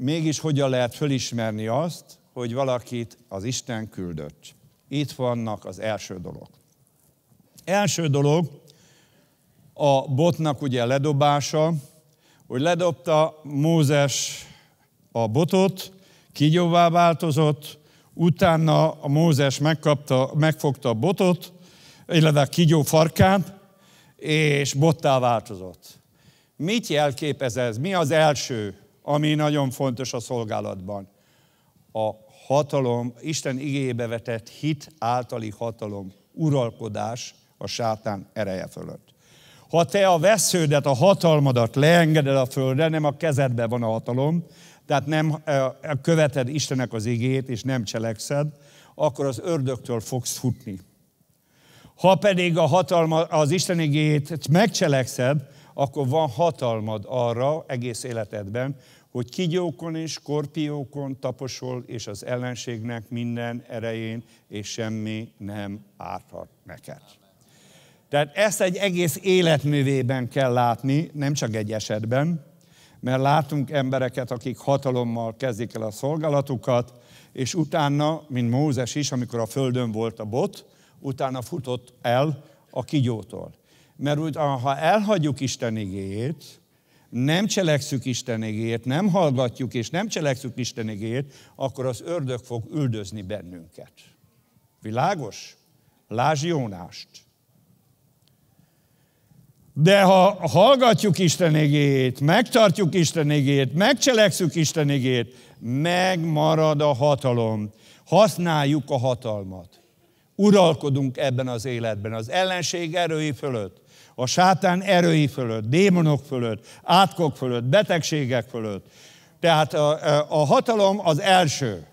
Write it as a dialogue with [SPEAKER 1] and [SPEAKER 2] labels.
[SPEAKER 1] mégis hogyan lehet fölismerni azt, hogy valakit az Isten küldött. Itt vannak az első dolog. Első dolog a botnak ugye ledobása, hogy ledobta Mózes a botot, kigyóvá változott, utána a Mózes megkapta, megfogta a botot, illetve a kigyó farkát, és bottá változott. Mit jelképez ez? Mi az első ami nagyon fontos a szolgálatban. A hatalom, Isten igébe vetett hit általi hatalom, uralkodás a sátán ereje fölött. Ha te a vesződet, a hatalmadat leengeded a földre, nem a kezedben van a hatalom, tehát nem követed Istenek az igét, és nem cselekszed, akkor az ördögtől fogsz futni. Ha pedig a hatalma, az Isten igét megcselekszed, akkor van hatalmad arra egész életedben, hogy kigyókon és korpiókon taposol, és az ellenségnek minden erején, és semmi nem árthat neked. Tehát ezt egy egész életművében kell látni, nem csak egy esetben, mert látunk embereket, akik hatalommal kezdik el a szolgálatukat, és utána, mint Mózes is, amikor a földön volt a bot, utána futott el a kigyótól. Mert úgy, ha elhagyjuk Isten igéjét, nem cselekszük Isten igéjét, nem hallgatjuk és nem cselekszük Isten igéjét, akkor az ördög fog üldözni bennünket. Világos? Lázs Jónást. De ha hallgatjuk Isten igéjét, megtartjuk Isten igéjét, megcselekszük Isten igéjét, megmarad a hatalom. Használjuk a hatalmat uralkodunk ebben az életben, az ellenség erői fölött, a sátán erői fölött, démonok fölött, átkok fölött, betegségek fölött. Tehát a, a hatalom az első.